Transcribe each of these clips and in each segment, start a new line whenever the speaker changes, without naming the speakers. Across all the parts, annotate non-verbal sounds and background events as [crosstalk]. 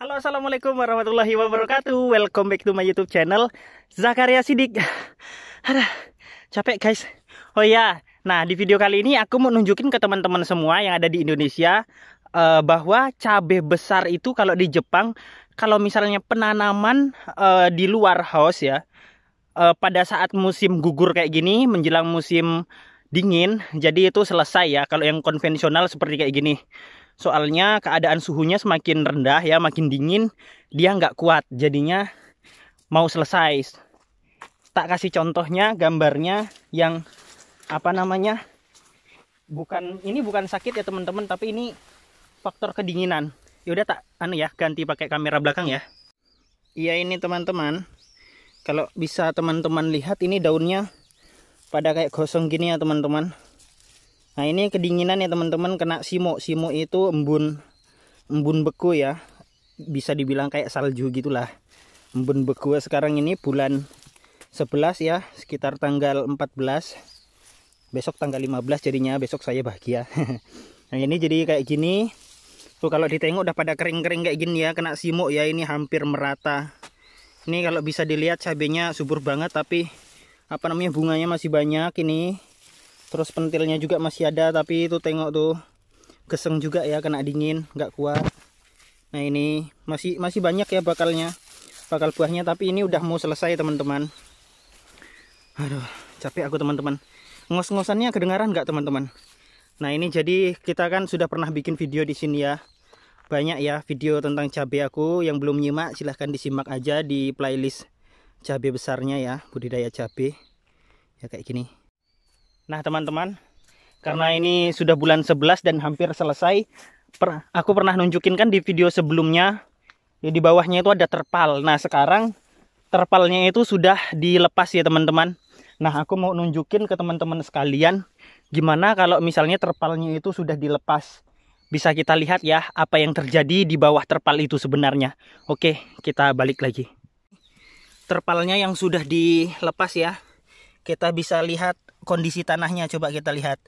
Halo assalamualaikum warahmatullahi wabarakatuh Welcome back to my youtube channel Zakaria Sidik [sighs] Aduh, Capek guys Oh iya nah di video kali ini aku mau nunjukin ke teman-teman semua yang ada di Indonesia uh, Bahwa cabai besar itu kalau di Jepang Kalau misalnya penanaman uh, di luar house ya uh, Pada saat musim gugur kayak gini Menjelang musim dingin Jadi itu selesai ya Kalau yang konvensional seperti kayak gini soalnya keadaan suhunya semakin rendah ya makin dingin dia nggak kuat jadinya mau selesai tak kasih contohnya gambarnya yang apa namanya bukan ini bukan sakit ya teman-teman tapi ini faktor kedinginan yaudah tak anu ya ganti pakai kamera belakang ya iya ini teman-teman kalau bisa teman-teman lihat ini daunnya pada kayak gosong gini ya teman-teman Nah ini kedinginan ya teman-teman kena simo. Simo itu embun embun beku ya. Bisa dibilang kayak salju gitulah. Embun beku sekarang ini bulan 11 ya, sekitar tanggal 14. Besok tanggal 15 jadinya, besok saya bahagia. [laughs] nah ini jadi kayak gini. Tuh kalau ditengok udah pada kering-kering kayak gini ya, kena simo ya ini hampir merata. Ini kalau bisa dilihat cabenya subur banget tapi apa namanya bunganya masih banyak ini terus pentilnya juga masih ada tapi itu tengok tuh keseng juga ya kena dingin nggak kuat nah ini masih masih banyak ya bakalnya bakal buahnya tapi ini udah mau selesai teman-teman aduh capek aku teman-teman ngos-ngosannya kedengaran nggak teman-teman nah ini jadi kita kan sudah pernah bikin video di sini ya banyak ya video tentang cabai aku yang belum nyimak silahkan disimak aja di playlist cabai besarnya ya budidaya cabai ya kayak gini Nah teman-teman karena ini sudah bulan 11 dan hampir selesai per, aku pernah nunjukin kan di video sebelumnya ya di bawahnya itu ada terpal nah sekarang terpalnya itu sudah dilepas ya teman-teman nah aku mau nunjukin ke teman-teman sekalian gimana kalau misalnya terpalnya itu sudah dilepas bisa kita lihat ya apa yang terjadi di bawah terpal itu sebenarnya oke kita balik lagi terpalnya yang sudah dilepas ya kita bisa lihat kondisi tanahnya coba kita lihat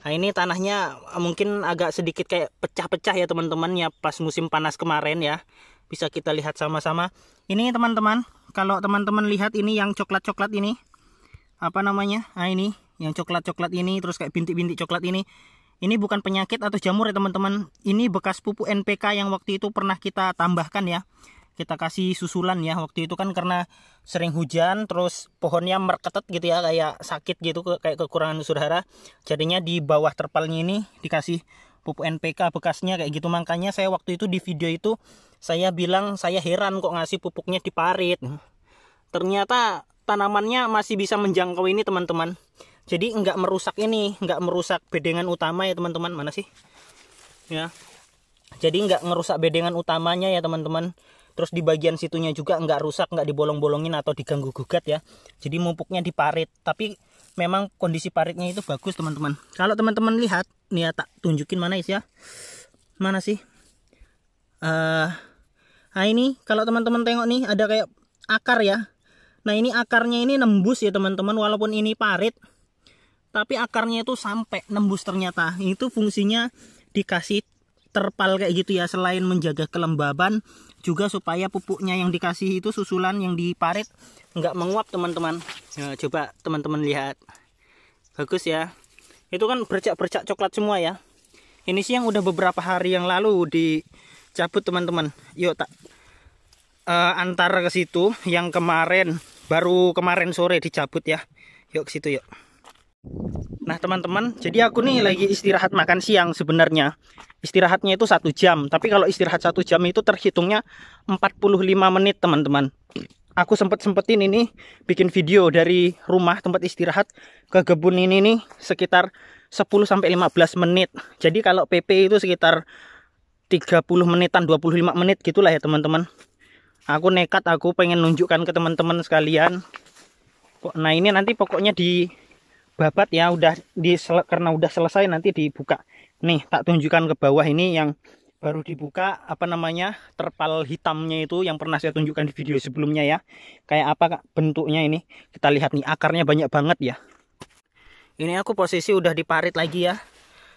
nah ini tanahnya eh, mungkin agak sedikit kayak pecah-pecah ya teman-teman ya pas musim panas kemarin ya bisa kita lihat sama-sama ini teman-teman kalau teman-teman lihat ini yang coklat-coklat ini apa namanya nah ini yang coklat-coklat ini terus kayak bintik-bintik coklat ini ini bukan penyakit atau jamur ya teman-teman ini bekas pupuk NPK yang waktu itu pernah kita tambahkan ya kita kasih susulan ya waktu itu kan karena sering hujan terus pohonnya merketet gitu ya kayak sakit gitu kayak kekurangan unsur hara jadinya di bawah terpalnya ini dikasih pupuk NPK bekasnya kayak gitu makanya saya waktu itu di video itu saya bilang saya heran kok ngasih pupuknya di parit hmm. ternyata tanamannya masih bisa menjangkau ini teman-teman jadi nggak merusak ini nggak merusak bedengan utama ya teman-teman mana sih ya jadi nggak ngerusak bedengan utamanya ya teman-teman terus di bagian situnya juga nggak rusak nggak dibolong-bolongin atau diganggu gugat ya jadi mumpuknya di parit tapi memang kondisi paritnya itu bagus teman-teman kalau teman-teman lihat nih ya tak tunjukin mana is ya mana sih uh, nah ini kalau teman-teman tengok nih ada kayak akar ya nah ini akarnya ini nembus ya teman-teman walaupun ini parit tapi akarnya itu sampai nembus ternyata itu fungsinya dikasih terpal kayak gitu ya selain menjaga kelembaban juga supaya pupuknya yang dikasih itu susulan yang diparit nggak menguap teman-teman nah, coba teman-teman lihat bagus ya itu kan bercak-bercak coklat semua ya ini sih yang udah beberapa hari yang lalu dicabut teman-teman yuk tak e, antar ke situ yang kemarin baru kemarin sore dicabut ya yuk ke situ yuk Nah teman-teman, jadi aku nih lagi istirahat makan siang sebenarnya. Istirahatnya itu satu jam, tapi kalau istirahat satu jam itu terhitungnya 45 menit teman-teman. Aku sempet-sempetin ini bikin video dari rumah tempat istirahat ke kebun ini nih sekitar 10-15 menit. Jadi kalau PP itu sekitar 30 menitan, 25 menit gitulah ya teman-teman. Aku nekat, aku pengen nunjukkan ke teman-teman sekalian. Nah ini nanti pokoknya di babat ya udah di karena udah selesai nanti dibuka nih tak tunjukkan ke bawah ini yang baru dibuka apa namanya terpal hitamnya itu yang pernah saya tunjukkan di video sebelumnya ya kayak apa bentuknya ini kita lihat nih akarnya banyak banget ya ini aku posisi udah diparit lagi ya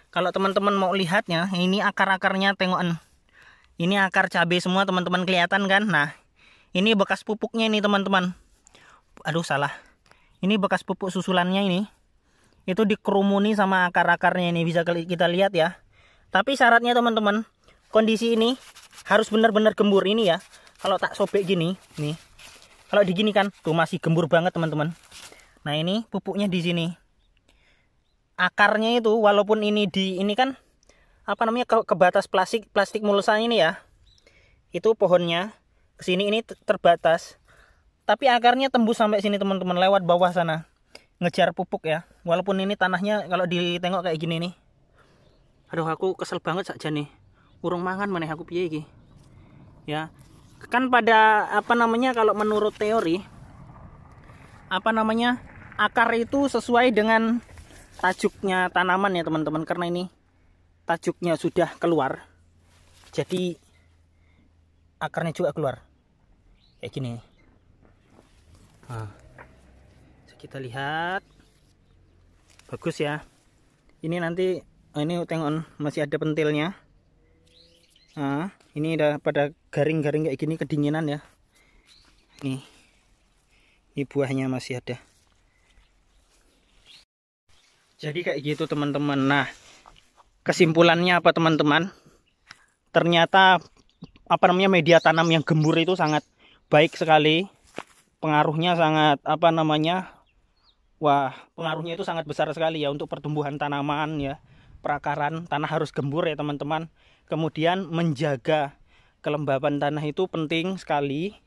kalau teman-teman mau lihatnya ini akar-akarnya tengokan ini akar cabai semua teman-teman kelihatan kan nah ini bekas pupuknya ini teman-teman aduh salah ini bekas pupuk susulannya ini itu dikerumuni sama akar-akarnya ini bisa kita lihat ya. Tapi syaratnya teman-teman, kondisi ini harus benar-benar gembur ini ya. Kalau tak sobek gini, nih. Kalau digini kan, tuh masih gembur banget teman-teman. Nah ini pupuknya di sini. Akarnya itu walaupun ini di ini kan apa namanya ke, ke batas plastik plastik mulsa ini ya. Itu pohonnya kesini ini terbatas tapi akarnya tembus sampai sini teman-teman lewat bawah sana ngejar pupuk ya walaupun ini tanahnya kalau ditengok kayak gini nih aduh aku kesel banget saja nih urung mangan mana aku piye iki ya kan pada apa namanya kalau menurut teori apa namanya akar itu sesuai dengan tajuknya tanaman ya teman-teman karena ini tajuknya sudah keluar jadi akarnya juga keluar kayak gini nah kita lihat bagus ya ini nanti oh, ini tengok masih ada pentilnya nah ini udah pada garing-garing kayak gini kedinginan ya nih ini buahnya masih ada jadi kayak gitu teman-teman nah kesimpulannya apa teman-teman ternyata apa namanya media tanam yang gembur itu sangat baik sekali pengaruhnya sangat apa namanya wah pengaruhnya itu sangat besar sekali ya untuk pertumbuhan tanaman ya perakaran tanah harus gembur ya teman-teman kemudian menjaga kelembaban tanah itu penting sekali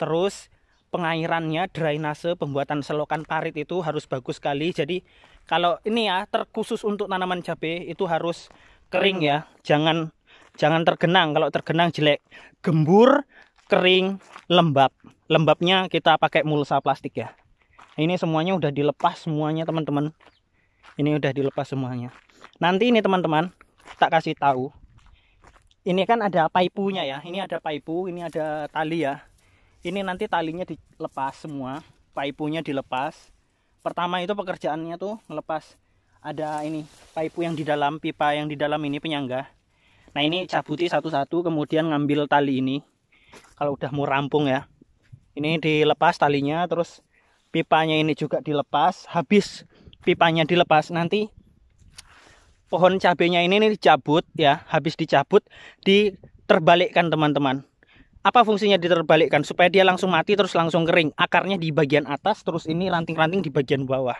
terus pengairannya drainase pembuatan selokan parit itu harus bagus sekali jadi kalau ini ya terkhusus untuk tanaman cabai itu harus kering ya jangan jangan tergenang kalau tergenang jelek gembur kering lembab lembabnya kita pakai mulsa plastik ya ini semuanya udah dilepas semuanya teman-teman ini udah dilepas semuanya nanti ini teman-teman tak kasih tahu ini kan ada paipunya ya ini ada paipu ini ada tali ya ini nanti talinya dilepas semua paipunya dilepas pertama itu pekerjaannya tuh melepas ada ini paipu yang di dalam pipa yang di dalam ini penyangga nah ini cabuti satu-satu kemudian ngambil tali ini kalau udah mau rampung ya ini dilepas talinya terus pipanya ini juga dilepas habis pipanya dilepas nanti pohon cabenya ini, ini dicabut ya habis dicabut diterbalikkan teman-teman apa fungsinya diterbalikkan supaya dia langsung mati terus langsung kering akarnya di bagian atas terus ini ranting-ranting di bagian bawah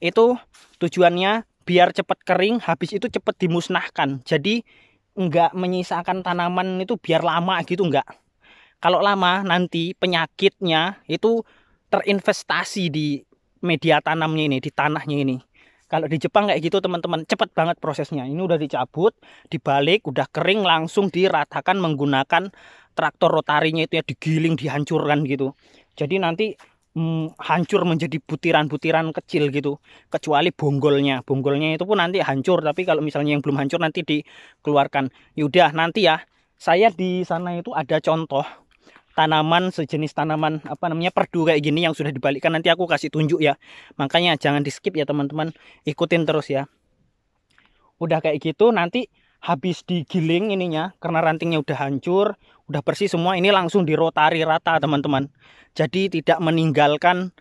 itu tujuannya biar cepat kering habis itu cepat dimusnahkan jadi enggak menyisakan tanaman itu biar lama gitu enggak kalau lama nanti penyakitnya itu terinvestasi di media tanamnya ini, di tanahnya ini. Kalau di Jepang kayak gitu teman-teman, cepat banget prosesnya. Ini udah dicabut, dibalik, udah kering langsung diratakan menggunakan traktor rotarinya itu ya digiling, dihancurkan gitu. Jadi nanti hmm, hancur menjadi butiran-butiran kecil gitu. Kecuali bonggolnya. Bonggolnya itu pun nanti hancur, tapi kalau misalnya yang belum hancur nanti dikeluarkan. Yaudah, nanti ya. Saya di sana itu ada contoh tanaman sejenis tanaman apa namanya perdu kayak gini yang sudah dibalikkan nanti aku kasih tunjuk ya makanya jangan di skip ya teman-teman ikutin terus ya udah kayak gitu nanti habis digiling ininya karena rantingnya udah hancur udah bersih semua ini langsung dirotari rata teman-teman jadi tidak meninggalkan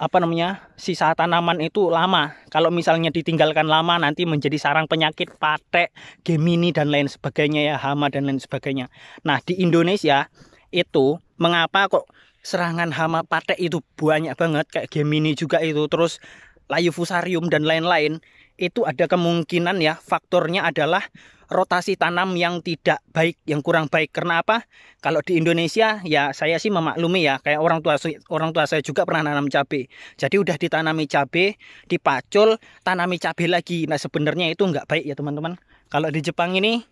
apa namanya sisa tanaman itu lama kalau misalnya ditinggalkan lama nanti menjadi sarang penyakit patek gemini dan lain sebagainya ya hama dan lain sebagainya nah di Indonesia itu mengapa kok serangan hama patek itu banyak banget kayak Gemini juga itu terus layu fusarium dan lain-lain itu ada kemungkinan ya faktornya adalah rotasi tanam yang tidak baik yang kurang baik karena apa kalau di Indonesia ya saya sih memaklumi ya kayak orang tua orang tua saya juga pernah nanam cabai jadi udah ditanami cabai dipacul tanami cabai lagi nah sebenarnya itu nggak baik ya teman-teman kalau di Jepang ini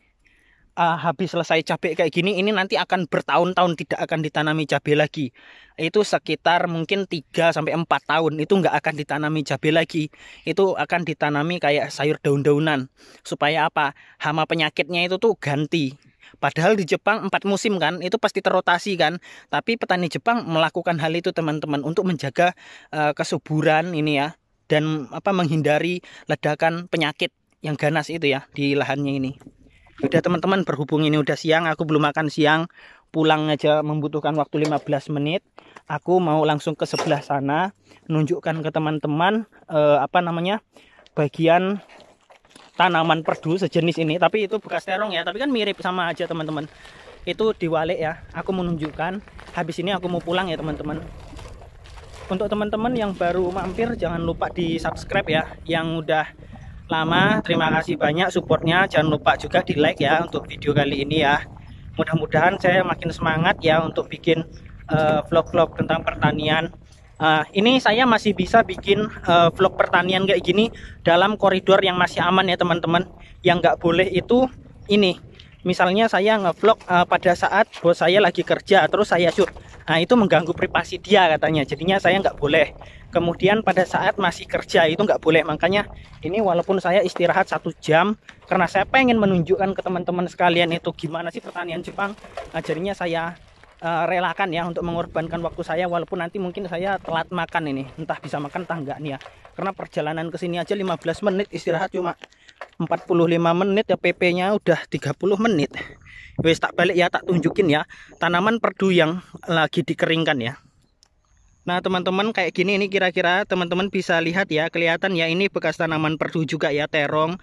uh, habis selesai cabai kayak gini ini nanti akan bertahun-tahun tidak akan ditanami cabai lagi. Itu sekitar mungkin 3 sampai 4 tahun itu nggak akan ditanami cabai lagi. Itu akan ditanami kayak sayur daun-daunan. Supaya apa? Hama penyakitnya itu tuh ganti. Padahal di Jepang empat musim kan, itu pasti terotasi kan. Tapi petani Jepang melakukan hal itu teman-teman untuk menjaga uh, kesuburan ini ya dan apa menghindari ledakan penyakit yang ganas itu ya di lahannya ini. Udah teman-teman berhubung ini udah siang, aku belum makan siang. Pulang aja membutuhkan waktu 15 menit. Aku mau langsung ke sebelah sana nunjukkan ke teman-teman eh, apa namanya? bagian tanaman perdu sejenis ini, tapi itu bekas terong ya, tapi kan mirip sama aja teman-teman. Itu diwalik ya. Aku menunjukkan habis ini aku mau pulang ya teman-teman. Untuk teman-teman yang baru mampir jangan lupa di-subscribe ya. Yang udah lama. Terima kasih banyak supportnya. Jangan lupa juga di like ya untuk video kali ini ya. Mudah-mudahan saya makin semangat ya untuk bikin eh, vlog-vlog uh, tentang pertanian. Uh, ini saya masih bisa bikin uh, vlog pertanian kayak gini dalam koridor yang masih aman ya teman-teman. Yang nggak boleh itu ini misalnya saya ngevlog uh, pada saat bos saya lagi kerja terus saya shoot nah itu mengganggu privasi dia katanya jadinya saya nggak boleh kemudian pada saat masih kerja itu nggak boleh makanya ini walaupun saya istirahat satu jam karena saya pengen menunjukkan ke teman-teman sekalian itu gimana sih pertanian Jepang nah, jadinya saya uh, relakan ya untuk mengorbankan waktu saya walaupun nanti mungkin saya telat makan ini entah bisa makan entah enggak nih ya karena perjalanan ke sini aja 15 menit istirahat cuma 45 menit ya PP-nya udah 30 menit wes tak balik ya tak tunjukin ya tanaman perdu yang lagi dikeringkan ya Nah teman-teman kayak gini ini kira-kira teman-teman bisa lihat ya kelihatan ya ini bekas tanaman perdu juga ya terong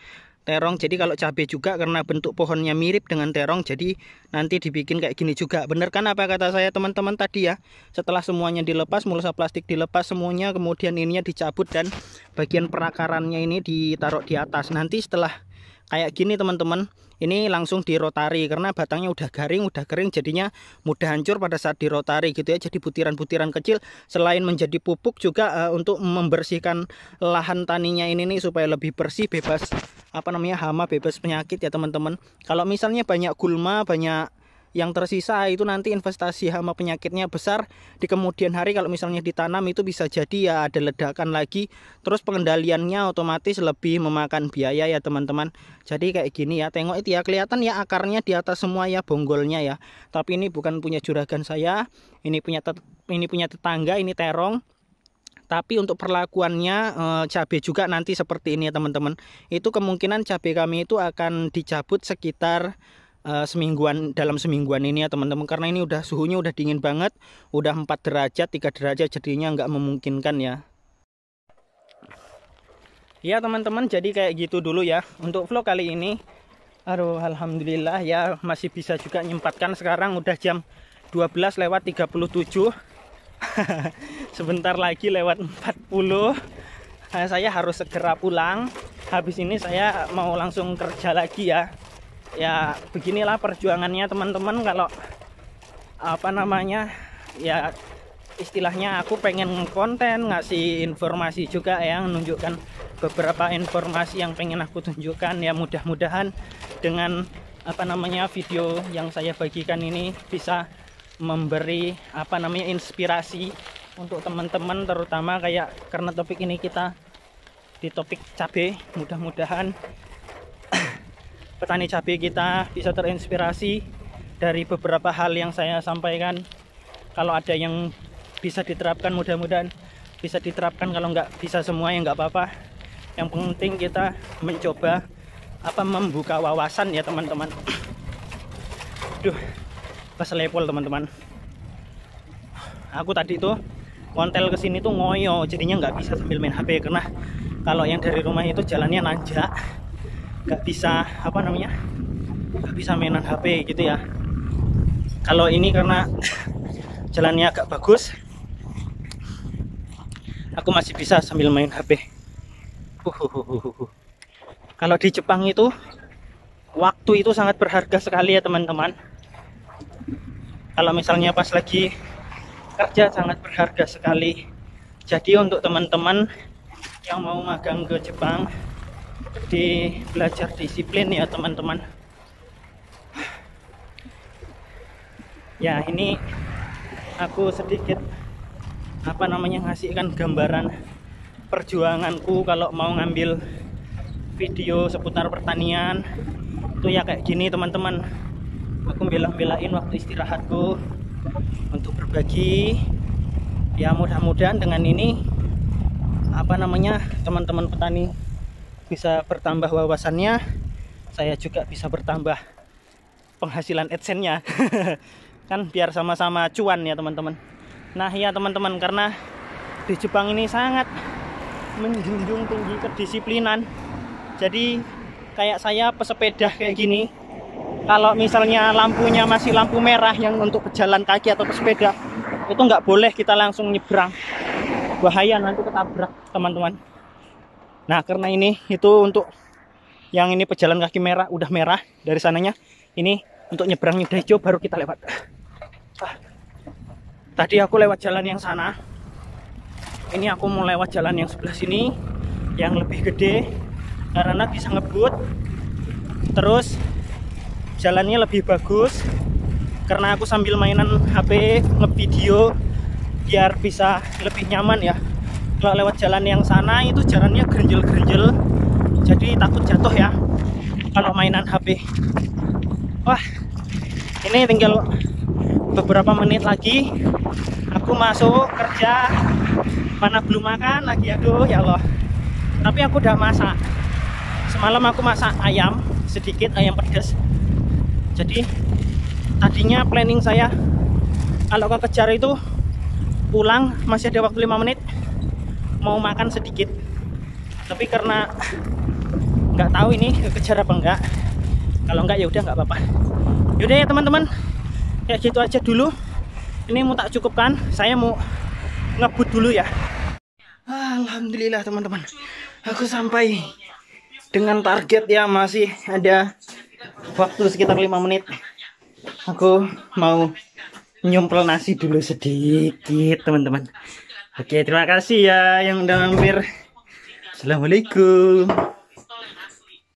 terong jadi kalau cabai juga karena bentuk pohonnya mirip dengan terong jadi nanti dibikin kayak gini juga bener kan apa kata saya teman-teman tadi ya setelah semuanya dilepas mulsa plastik dilepas semuanya kemudian ininya dicabut dan bagian perakarannya ini ditaruh di atas nanti setelah kayak gini teman-teman ini langsung dirotari karena batangnya udah garing udah kering jadinya mudah hancur pada saat dirotari gitu ya jadi butiran-butiran kecil selain menjadi pupuk juga uh, untuk membersihkan lahan taninya ini nih supaya lebih bersih bebas apa namanya hama bebas penyakit ya teman-teman kalau misalnya banyak gulma banyak yang tersisa itu nanti investasi hama penyakitnya besar di kemudian hari kalau misalnya ditanam itu bisa jadi ya ada ledakan lagi terus pengendaliannya otomatis lebih memakan biaya ya teman-teman jadi kayak gini ya tengok itu ya kelihatan ya akarnya di atas semua ya bonggolnya ya tapi ini bukan punya juragan saya ini punya ini punya tetangga ini terong tapi untuk perlakuannya cabe eh, cabai juga nanti seperti ini ya teman-teman itu kemungkinan cabai kami itu akan dicabut sekitar Eh, semingguan dalam semingguan ini ya teman-teman karena ini udah suhunya udah dingin banget udah 4 derajat 3 derajat jadinya nggak memungkinkan ya ya teman-teman jadi kayak gitu dulu ya untuk vlog kali ini aduh alhamdulillah ya masih bisa juga nyempatkan sekarang udah jam 12 lewat 37 [laughs] sebentar lagi lewat 40 nah, saya harus segera pulang habis ini saya mau langsung kerja lagi ya ya beginilah perjuangannya teman-teman kalau apa namanya ya istilahnya aku pengen konten ngasih informasi juga yang menunjukkan beberapa informasi yang pengen aku tunjukkan ya mudah-mudahan dengan apa namanya video yang saya bagikan ini bisa memberi apa namanya inspirasi untuk teman-teman terutama kayak karena topik ini kita di topik cabe mudah-mudahan petani cabai kita bisa terinspirasi dari beberapa hal yang saya sampaikan kalau ada yang bisa diterapkan mudah-mudahan bisa diterapkan kalau nggak bisa semua ya nggak apa-apa yang penting kita mencoba apa membuka wawasan ya teman-teman duh pas level ya, teman-teman aku tadi tuh kontel kesini tuh ngoyo jadinya nggak bisa sambil main HP karena kalau yang dari rumah itu jalannya nanjak nggak bisa apa namanya nggak bisa mainan HP gitu ya kalau ini karena [laughs] jalannya agak bagus aku masih bisa sambil main HP Uhuhuhuhu. kalau di Jepang itu waktu itu sangat berharga sekali ya teman-teman kalau misalnya pas lagi kerja sangat berharga sekali jadi untuk teman-teman yang mau magang ke Jepang di belajar disiplin ya teman-teman ya ini aku sedikit apa namanya ngasihkan gambaran perjuanganku kalau mau ngambil video seputar pertanian itu ya kayak gini teman-teman aku bilang belain waktu istirahatku untuk berbagi ya mudah-mudahan dengan ini apa namanya teman-teman petani bisa bertambah wawasannya saya juga bisa bertambah penghasilan adsense-nya [laughs] kan biar sama-sama cuan ya teman-teman nah ya teman-teman karena di Jepang ini sangat menjunjung tinggi kedisiplinan jadi kayak saya pesepeda kayak gini kalau misalnya lampunya masih lampu merah yang untuk pejalan kaki atau pesepeda itu nggak boleh kita langsung nyebrang bahaya nanti ketabrak teman-teman Nah, karena ini itu untuk yang ini pejalan kaki merah udah merah dari sananya. Ini untuk nyebrang udah hijau baru kita lewat. Ah. Tadi aku lewat jalan yang sana. Ini aku mau lewat jalan yang sebelah sini yang lebih gede karena bisa ngebut. Terus jalannya lebih bagus karena aku sambil mainan HP ngevideo biar bisa lebih nyaman ya kalau lewat jalan yang sana itu jalannya gerenjel-gerenjel jadi takut jatuh ya kalau mainan HP wah ini tinggal beberapa menit lagi aku masuk kerja mana belum makan lagi aduh ya Allah tapi aku udah masak semalam aku masak ayam sedikit ayam pedas jadi tadinya planning saya kalau kejar itu pulang masih ada waktu 5 menit mau makan sedikit tapi karena nggak tahu ini kejar apa enggak kalau enggak ya udah nggak apa-apa yaudah ya teman-teman kayak gitu aja dulu ini mau tak cukupkan saya mau ngebut dulu ya Alhamdulillah teman-teman aku sampai dengan target ya masih ada waktu sekitar 5 menit aku mau nyumpel nasi dulu sedikit teman-teman Oke, terima kasih ya yang udah mampir. Assalamualaikum.